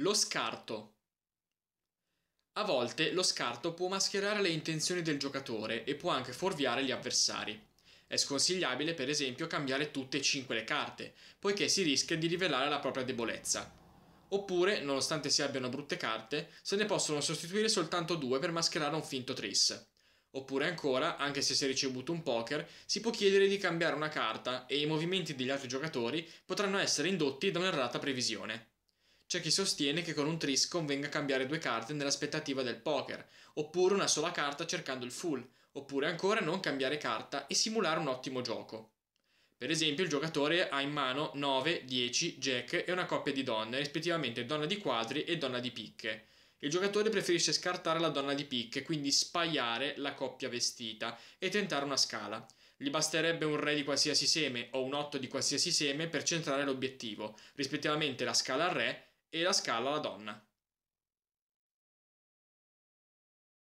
Lo scarto. A volte lo scarto può mascherare le intenzioni del giocatore e può anche fuorviare gli avversari. È sconsigliabile, per esempio, cambiare tutte e cinque le carte, poiché si rischia di rivelare la propria debolezza. Oppure, nonostante si abbiano brutte carte, se ne possono sostituire soltanto due per mascherare un finto tris. Oppure ancora, anche se si è ricevuto un poker, si può chiedere di cambiare una carta e i movimenti degli altri giocatori potranno essere indotti da un'errata previsione. C'è chi sostiene che con un tris convenga cambiare due carte nell'aspettativa del poker, oppure una sola carta cercando il full, oppure ancora non cambiare carta e simulare un ottimo gioco. Per esempio il giocatore ha in mano 9, 10, jack e una coppia di donne, rispettivamente donna di quadri e donna di picche. Il giocatore preferisce scartare la donna di picche, quindi spaiare la coppia vestita e tentare una scala. Gli basterebbe un re di qualsiasi seme o un 8 di qualsiasi seme per centrare l'obiettivo, rispettivamente la scala al re e la scala la donna.